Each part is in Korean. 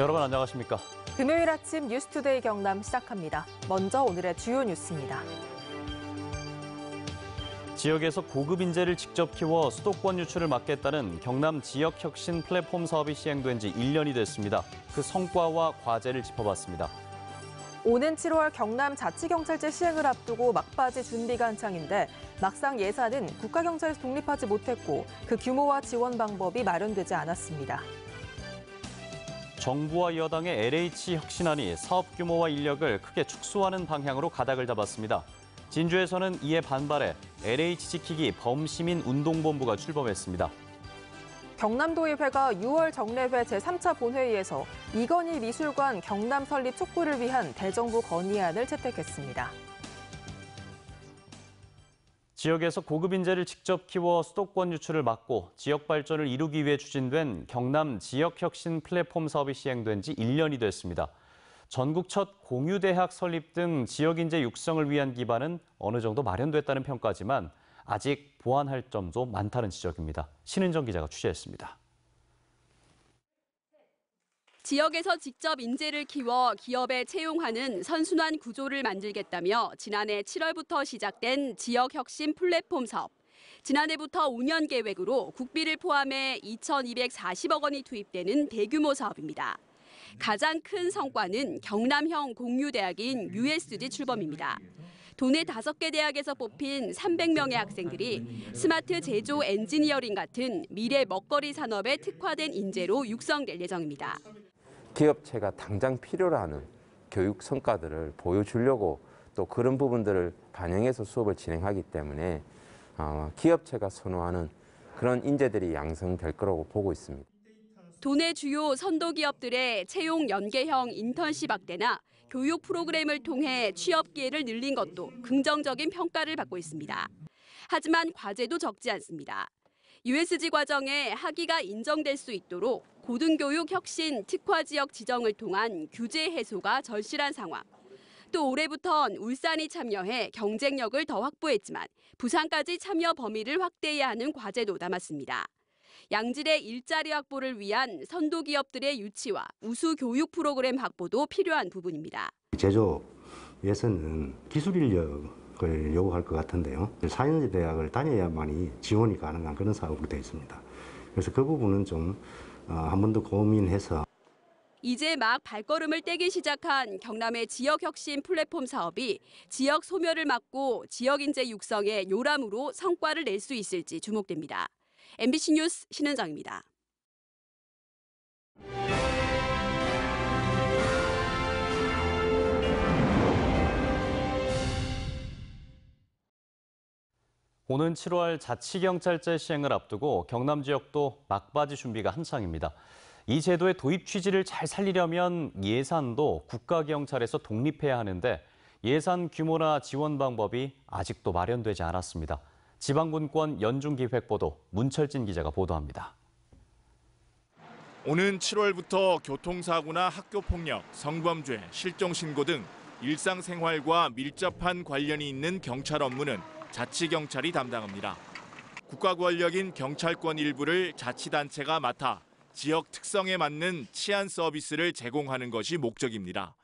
여러분 안녕하십니까? 금요일 아침 뉴스투데이 경남 시작합니다. 먼저 오늘의 주요 뉴스입니다. 지역에서 고급 인재를 직접 키워 수도권 유출을 막겠다는 경남 지역 혁신 플랫폼 사업이 시행된 지 1년이 됐습니다. 그 성과와 과제를 짚어봤습니다. 오는 7월 경남 자치경찰제 시행을 앞두고 막바지 준비가 한창인데 막상 예산은 국가경찰에서 독립하지 못했고 그 규모와 지원 방법이 마련되지 않았습니다. 정부와 여당의 LH 혁신안이 사업 규모와 인력을 크게 축소하는 방향으로 가닥을 잡았습니다. 진주에서는 이에 반발해 LH 지키기 범시민 운동본부가 출범했습니다. 경남도의회가 6월 정례회 제3차 본회의에서 이건희 미술관 경남 설립 촉구를 위한 대정부 건의안을 채택했습니다. 지역에서 고급 인재를 직접 키워 수도권 유출을 막고 지역 발전을 이루기 위해 추진된 경남 지역혁신 플랫폼 사업이 시행된 지 1년이 됐습니다. 전국 첫 공유대학 설립 등 지역 인재 육성을 위한 기반은 어느 정도 마련됐다는 평가지만 아직 보완할 점도 많다는 지적입니다. 신은정 기자가 취재했습니다. 지역에서 직접 인재를 키워 기업에 채용하는 선순환 구조를 만들겠다며 지난해 7월부터 시작된 지역 혁신 플랫폼 사업. 지난해부터 5년 계획으로 국비를 포함해 2,240억 원이 투입되는 대규모 사업입니다. 가장 큰 성과는 경남형 공유대학인 u s g 출범입니다. 도내 다섯 개 대학에서 뽑힌 300명의 학생들이 스마트 제조 엔지니어링 같은 미래 먹거리 산업에 특화된 인재로 육성될 예정입니다. 기업체가 당장 필요로 하는 교육 성과들을 보여주려고 또 그런 부분들을 반영해서 수업을 진행하기 때문에 어, 기업체가 선호하는 그런 인재들이 양성될 거라고 보고 있습니다. 도내 주요 선도 기업들의 채용 연계형 인턴십 확대나 교육 프로그램을 통해 취업 기회를 늘린 것도 긍정적인 평가를 받고 있습니다. 하지만 과제도 적지 않습니다. USG 과정에 학위가 인정될 수 있도록 고등교육 혁신 특화 지역 지정을 통한 규제 해소가 절실한 상황. 또 올해부턴 울산이 참여해 경쟁력을 더 확보했지만 부산까지 참여 범위를 확대해야 하는 과제도 남았습니다. 양질의 일자리 확보를 위한 선도 기업들의 유치와 우수 교육 프로그램 확보도 필요한 부분입니다. 제조에서는 기술 인력 그걸 요구할 것 같은데요. 사연제 대학을 다녀야만이 지원이 가능한 그런 사업으로 되어 있습니다. 그래서 그 부분은 좀한번더 어, 고민해서 이제 막 발걸음을 떼기 시작한 경남의 지역 혁신 플랫폼 사업이 지역 소멸을 막고 지역 인재 육성의 요람으로 성과를 낼 수 있을지 주목됩니다. MBC 뉴스 신현정입니다 오는 7월 자치경찰제 시행을 앞두고 경남 지역도 막바지 준비가 한창입니다. 이 제도의 도입 취지를 잘 살리려면 예산도 국가경찰에서 독립해야 하는데 예산 규모나 지원 방법이 아직도 마련되지 않았습니다. 지방군권 연중기획보도 문철진 기자가 보도합니다. 오는 7월부터 교통사고나 학교폭력, 성범죄, 실종신고 등 일상생활과 밀접한 관련이 있는 경찰 업무는 자치경찰이 담당합니다. 국가권력인 경찰권 일부를 자치단체가 맡아 지역 특성에 맞는 치안 서비스를 제공하는 것이 목적입니다.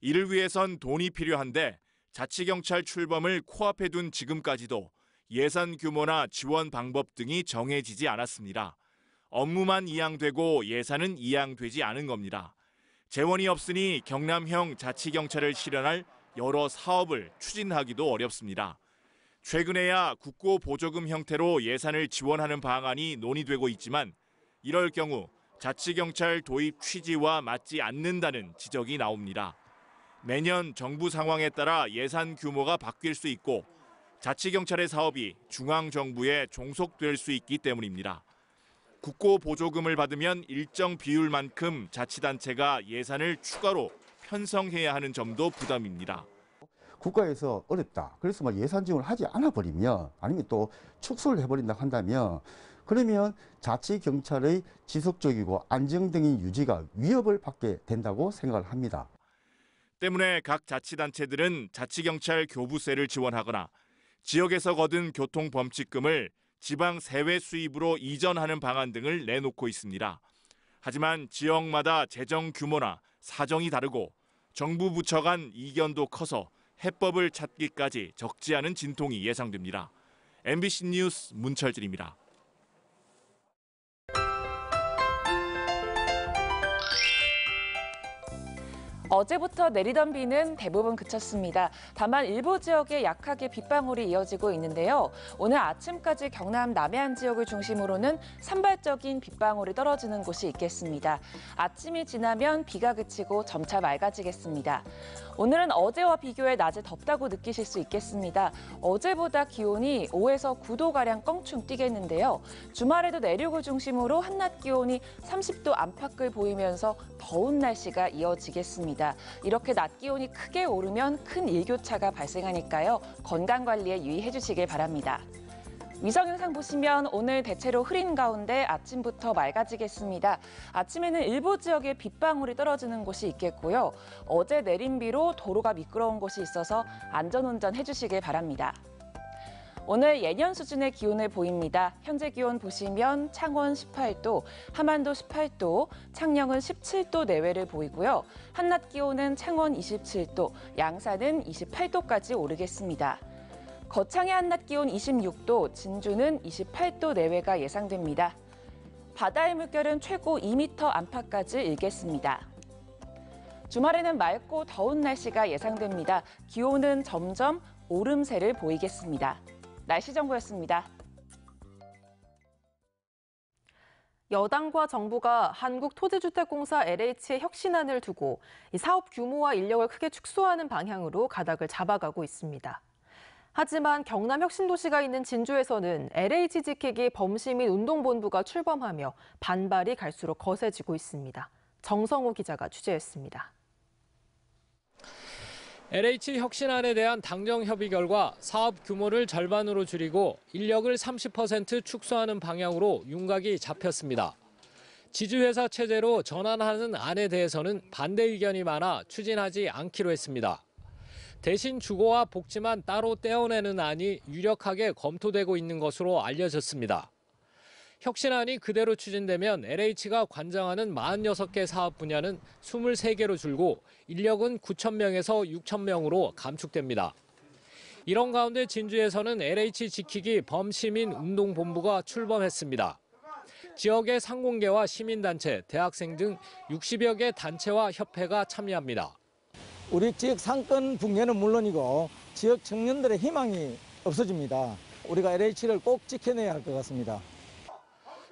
이를 위해선 돈이 필요한데 자치경찰 출범을 코앞에 둔 지금까지도 예산 규모나 지원 방법 등이 정해지지 않았습니다. 업무만 이양되고 예산은 이양되지 않은 겁니다. 재원이 없으니 경남형 자치경찰을 실현할 여러 사업을 추진하기도 어렵습니다. 최근에야 국고 보조금 형태로 예산을 지원하는 방안이 논의되고 있지만 이럴 경우 자치경찰 도입 취지와 맞지 않는다는 지적이 나옵니다. 매년 정부 상황에 따라 예산 규모가 바뀔 수 있고 자치경찰의 사업이 중앙정부에 종속될 수 있기 때문입니다. 국고 보조금을 받으면 일정 비율만큼 자치단체가 예산을 추가로 편성해야 하는 점도 부담입니다. 국가에서 어렵다. 그래서 막 예산 지원을 하지 않아 버리면 아니면 또 축소를 해버린다 고 한다면 그러면 자치 경찰의 지속적이고 안정적인 유지가 위협을 받게 된다고 생각을 합니다. 때문에 각 자치단체들은 자치경찰 교부세를 지원하거나 지역에서 거둔 교통범칙금을 지방 세외 수입으로 이전하는 방안 등을 내놓고 있습니다. 하지만 지역마다 재정 규모나 사정이 다르고 정부 부처 간 이견도 커서 해법을 찾기까지 적지 않은 진통이 예상됩니다. MBC 뉴스 문철진입니다. 어제부터 내리던 비는 대부분 그쳤습니다. 다만 일부 지역에 약하게 빗방울이 이어지고 있는데요. 오늘 아침까지 경남 남해안 지역을 중심으로는 산발적인 빗방울이 떨어지는 곳이 있겠습니다. 아침이 지나면 비가 그치고 점차 맑아지겠습니다. 오늘은 어제와 비교해 낮에 덥다고 느끼실 수 있겠습니다. 어제보다 기온이 5에서 9도가량 껑충 뛰겠는데요. 주말에도 내륙을 중심으로 한낮 기온이 30도 안팎을 보이면서 더운 날씨가 이어지겠습니다. 있니다 이렇게 낮 기온이 크게 오르면 큰 일교차가 발생하니까요. 건강관리에 유의해 주시길 바랍니다. 위성 영상 보시면 오늘 대체로 흐린 가운데 아침부터 맑아지겠습니다. 아침에는 일부 지역에 빗방울이 떨어지는 곳이 있겠고요. 어제 내린 비로 도로가 미끄러운 곳이 있어서 안전운전 해주시길 바랍니다. 오늘 예년 수준의 기온을 보입니다. 현재 기온 보시면 창원 18도, 함안도 18도, 창녕은 17도 내외를 보이고요. 한낮 기온은 창원 27도, 양산은 28도까지 오르겠습니다. 거창의 한낮 기온 26도, 진주는 28도 내외가 예상됩니다. 바다의 물결은 최고 2m 안팎까지 일겠습니다. 주말에는 맑고 더운 날씨가 예상됩니다. 기온은 점점 오름세를 보이겠습니다. 날씨 정보였습니다. 여당과 정부가 한국토지주택공사 LH의 혁신안을 두고 사업 규모와 인력을 크게 축소하는 방향으로 가닥을 잡아가고 있습니다. 하지만 경남 혁신도시가 있는 진주에서는 LH 지키기 범시민 운동본부가 출범하며 반발이 갈수록 거세지고 있습니다. 정성호 기자가 취재했습니다. LH 혁신안에 대한 당정 협의 결과 사업 규모를 절반으로 줄이고 인력을 30% 축소하는 방향으로 윤곽이 잡혔습니다. 지주회사 체제로 전환하는 안에 대해서는 반대 의견이 많아 추진하지 않기로 했습니다. 대신 주거와 복지만 따로 떼어내는 안이 유력하게 검토되고 있는 것으로 알려졌습니다. 혁신안이 그대로 추진되면 LH가 관장하는 46개 사업 분야는 23개로 줄고 인력은 9천명에서6천명으로 감축됩니다. 이런 가운데 진주에서는 LH 지키기 범시민 운동본부가 출범했습니다. 지역의 상공계와 시민단체, 대학생 등 60여 개 단체와 협회가 참여합니다. 우리 지역 상권 붕괴는 물론이고 지역 청년들의 희망이 없어집니다. 우리가 LH를 꼭 지켜내야 할 것 같습니다.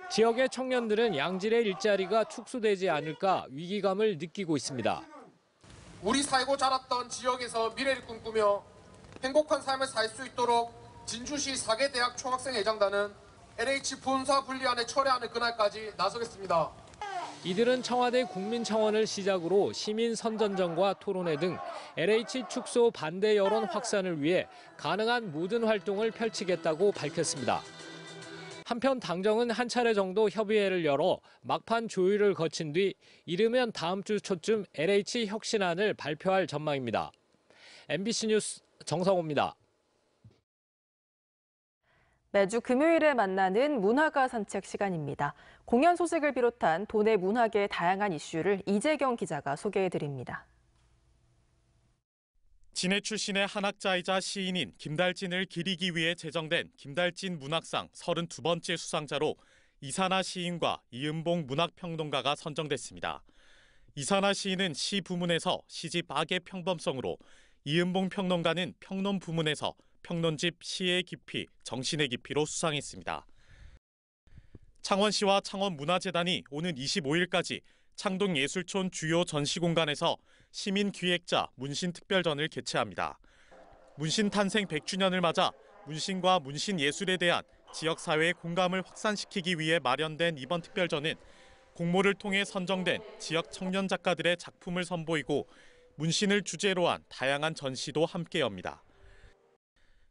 지역의 청년들은 양질의 일자리가 축소되지 않을까 위기감을 느끼고 있습니다. 우리 살고 자랐던 지역에서 미래를 꿈꾸며 행복한 삶을 살 수 있도록 진주시 4개 대학 총학생 회장단은 LH 본사 분리안의 철회안을 그날까지 나서겠습니다. 이들은 청와대 국민청원을 시작으로 시민 선전전과 토론회 등 LH 축소 반대 여론 확산을 위해 가능한 모든 활동을 펼치겠다고 밝혔습니다. 한편 당정은 한 차례 정도 협의회를 열어 막판 조율을 거친 뒤 이르면 다음 주 초쯤 LH 혁신안을 발표할 전망입니다. MBC 뉴스 정성호입니다. 매주 금요일에 만나는 문화가 산책 시간입니다. 공연 소식을 비롯한 도내 문학의 다양한 이슈를 이재경 기자가 소개해 드립니다. 진해 출신의 한학자이자 시인인 김달진을 기리기 위해 제정된 김달진 문학상 32번째 수상자로 이산아 시인과 이은봉 문학평론가가 선정됐습니다. 이산아 시인은 시 부문에서 시집 악의 평범성으로 이은봉 평론가는 평론 부문에서 평론집 시의 깊이, 정신의 깊이로 수상했습니다. 창원시와 창원문화재단이 오는 25일까지 창동예술촌 주요 전시공간에서 시민 기획자 문신 특별전을 개최합니다. 문신 탄생 100주년을 맞아 문신과 문신 예술에 대한 지역 사회의 공감을 확산시키기 위해 마련된 이번 특별전은 공모를 통해 선정된 지역 청년 작가들의 작품을 선보이고 문신을 주제로 한 다양한 전시도 함께 엽니다.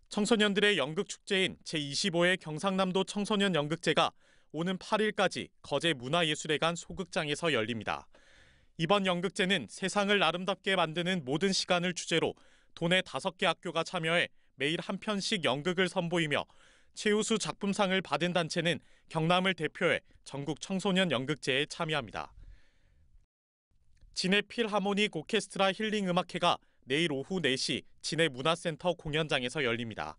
청소년들의 연극 축제인 제25회 경상남도 청소년 연극제가 오는 8일까지 거제 문화예술회관 소극장에서 열립니다. 이번 연극제는 세상을 아름답게 만드는 모든 시간을 주제로 도내 다섯 개 학교가 참여해 매일 한 편씩 연극을 선보이며 최우수 작품상을 받은 단체는 경남을 대표해 전국 청소년 연극제에 참여합니다. 진해 필하모니 오케스트라 힐링 음악회가 내일 오후 4시 진해 문화센터 공연장에서 열립니다.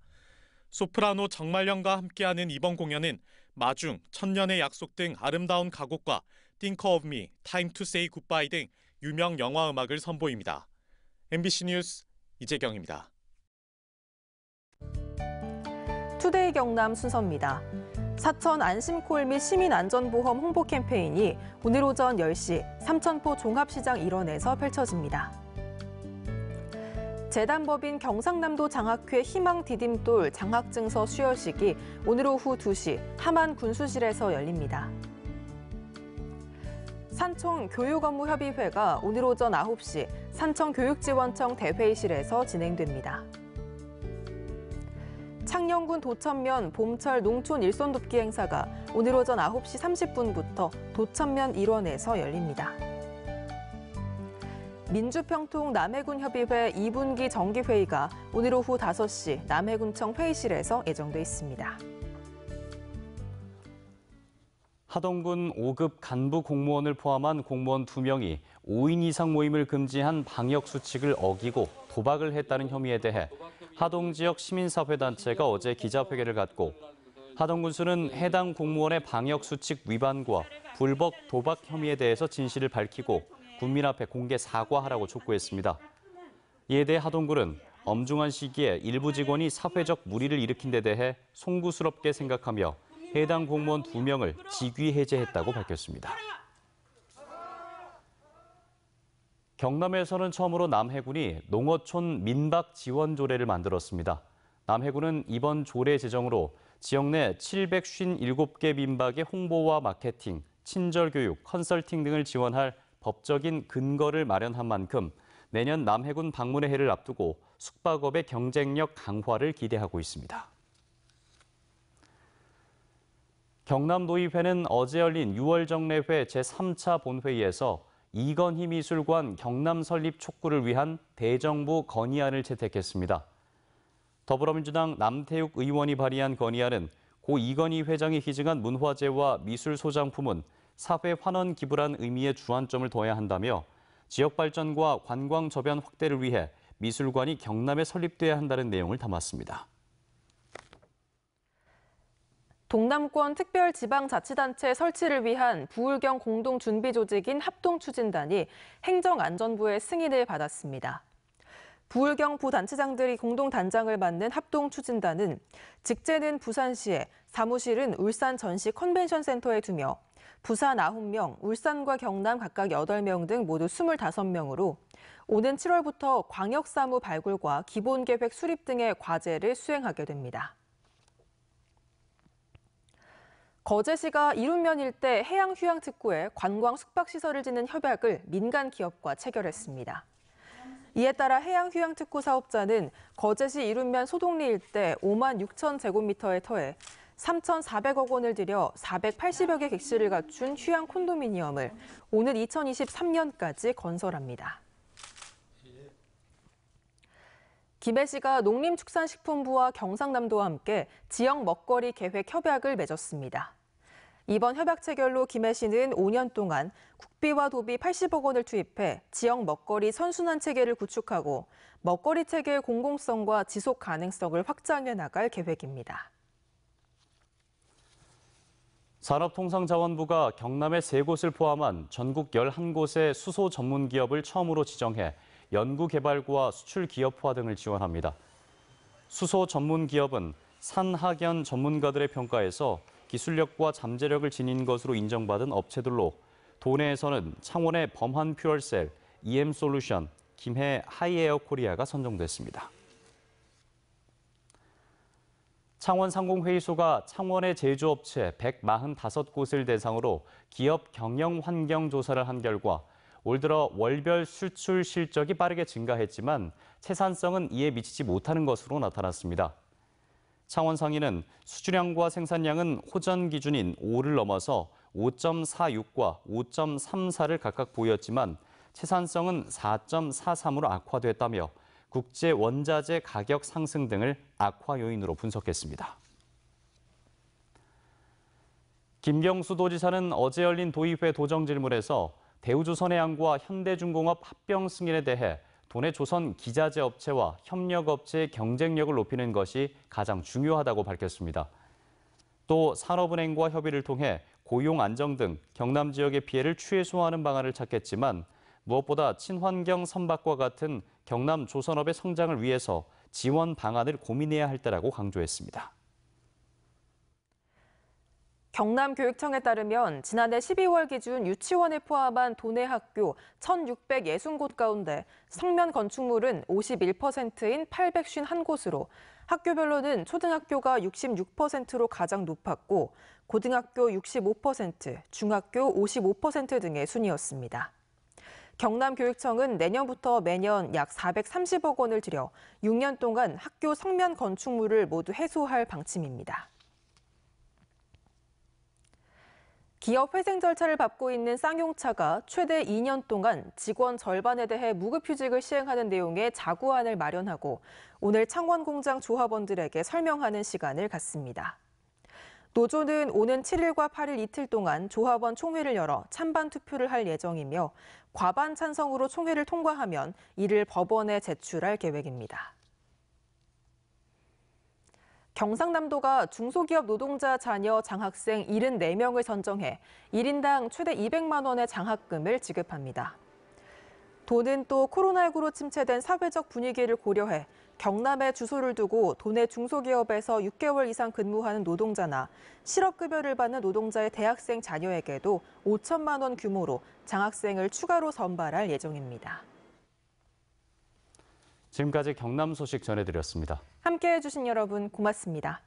소프라노 정말령과 함께하는 이번 공연은 마중, 천년의 약속 등 아름다운 가곡과 Think of Me, Time to Say Goodbye 등 유명 영화 음악을 선보입니다. MBC 뉴스 이재경입니다. 투데이 경남 순서입니다. 사천 안심콜 및 시민안전보험 홍보 캠페인이 오늘 오전 10시 삼천포 종합시장 일원에서 펼쳐집니다. 재단법인 경상남도 장학회 희망 디딤돌 장학증서 수여식이 오늘 오후 2시 하만 군수실에서 열립니다. 산청교육업무협의회가 오늘 오전 9시 산청교육지원청 대회의실에서 진행됩니다. 창녕군 도천면 봄철 농촌 일손돕기 행사가 오늘 오전 9시 30분부터 도천면 일원에서 열립니다. 민주평통 남해군협의회 2분기 정기회의가 오늘 오후 5시 남해군청 회의실에서 예정돼 있습니다. 하동군 5급 간부 공무원을 포함한 공무원 2명이 5인 이상 모임을 금지한 방역 수칙을 어기고 도박을 했다는 혐의에 대해 하동 지역 시민사회단체가 어제 기자회견을 갖고 하동군수는 해당 공무원의 방역 수칙 위반과 불법 도박 혐의에 대해서 진실을 밝히고 국민 앞에 공개 사과하라고 촉구했습니다. 이에 대해 하동군은 엄중한 시기에 일부 직원이 사회적 무리를 일으킨 데 대해 송구스럽게 생각하며 해당 공무원 2명을 직위 해제했다고 밝혔습니다. 경남에서는 처음으로 남해군이 농어촌 민박 지원 조례를 만들었습니다. 남해군은 이번 조례 제정으로 지역 내 757개 민박의 홍보와 마케팅, 친절 교육, 컨설팅 등을 지원할 법적인 근거를 마련한 만큼 내년 남해군 방문의 해를 앞두고 숙박업의 경쟁력 강화를 기대하고 있습니다. 경남도의회는 어제 열린 6월 정례회 제3차 본회의에서 이건희 미술관 경남 설립 촉구를 위한 대정부 건의안을 채택했습니다. 더불어민주당 남태욱 의원이 발의한 건의안은 고 이건희 회장이 희증한 문화재와 미술 소장품은 사회 환원 기부란 의미의 주안점을 둬야 한다며 지역 발전과 관광 저변 확대를 위해 미술관이 경남에 설립돼야 한다는 내용을 담았습니다. 동남권 특별지방자치단체 설치를 위한 부울경 공동준비조직인 합동추진단이 행정안전부의 승인을 받았습니다. 부울경 부단체장들이 공동단장을 맡는 합동추진단은 직제는 부산시에, 사무실은 울산 전시 컨벤션센터에 두며 부산 9명, 울산과 경남 각각 8명 등 모두 25명으로 오는 7월부터 광역사무 발굴과 기본계획 수립 등의 과제를 수행하게 됩니다. 거제시가 이룬면 일대 해양 휴양 특구에 관광 숙박 시설을 짓는 협약을 민간 기업과 체결했습니다. 이에 따라 해양 휴양 특구 사업자는 거제시 이룬면 소동리 일대 5만 6천 제곱미터에 터에 3,400억 원을 들여 480여 개 객실을 갖춘 휴양 콘도미니엄을 오늘 2023년까지 건설합니다. 김해시가 농림축산식품부와 경상남도와 함께 지역 먹거리 계획 협약을 맺었습니다. 이번 협약 체결로 김해 시는 5년 동안 국비와 도비 80억 원을 투입해 지역 먹거리 선순환 체계를 구축하고 먹거리 체계의 공공성과 지속 가능성을 확장해 나갈 계획입니다. 산업통상자원부가 경남의 세 곳을 포함한 전국 11곳의 수소 전문 기업을 처음으로 지정해 연구개발과 수출 기업화 등을 지원합니다. 수소 전문 기업은 산학연 전문가들의 평가에서 기술력과 잠재력을 지닌 것으로 인정받은 업체들로 도내에서는 창원의 범한 퓨얼셀, EM 솔루션, 김해 하이에어 코리아가 선정됐습니다. 창원 상공회의소가 창원의 제조업체 145곳을 대상으로 기업 경영 환경 조사를 한 결과 올 들어 월별 수출 실적이 빠르게 증가했지만 채산성은 이에 미치지 못하는 것으로 나타났습니다. 창원 상인은 수주량과 생산량은 호전 기준인 5를 넘어서 5.46과 5.34를 각각 보였지만 채산성은 4.43으로 악화됐다며 국제 원자재 가격 상승 등을 악화 요인으로 분석했습니다. 김경수 도지사는 어제 열린 도의회 도정질문에서 대우조선해양과 현대중공업 합병 승인에 대해 돈의 조선 기자재 업체와 협력 업체의 경쟁력을 높이는 것이 가장 중요하다고 밝혔습니다. 또 산업은행과 협의를 통해 고용 안정 등 경남 지역의 피해를 최소화하는 방안을 찾겠지만 무엇보다 친환경 선박과 같은 경남 조선업의 성장을 위해서 지원 방안을 고민해야 할 때라고 강조했습니다. 경남교육청에 따르면 지난해 12월 기준 유치원을 포함한 도내 학교 1,660곳 가운데 성면 건축물은 51%인 851곳으로 학교별로는 초등학교가 66%로 가장 높았고 고등학교 65%, 중학교 55% 등의 순이었습니다. 경남교육청은 내년부터 매년 약 430억 원을 들여 6년 동안 학교 성면 건축물을 모두 해소할 방침입니다. 기업 회생 절차를 밟고 있는 쌍용차가 최대 2년 동안 직원 절반에 대해 무급휴직을 시행하는 내용의 자구안을 마련하고 오늘 창원공장 조합원들에게 설명하는 시간을 갖습니다. 노조는 오는 7일과 8일 이틀 동안 조합원 총회를 열어 찬반 투표를 할 예정이며 과반 찬성으로 총회를 통과하면 이를 법원에 제출할 계획입니다. 경상남도가 중소기업 노동자 자녀 장학생 74명을 선정해 1인당 최대 200만 원의 장학금을 지급합니다. 돈은 또 코로나19로 침체된 사회적 분위기를 고려해 경남에 주소를 두고 도내 중소기업에서 6개월 이상 근무하는 노동자나 실업급여를 받는 노동자의 대학생 자녀에게도 5천만 원 규모로 장학생을 추가로 선발할 예정입니다. 지금까지 경남 소식 전해드렸습니다. 함께해 주신 여러분 고맙습니다.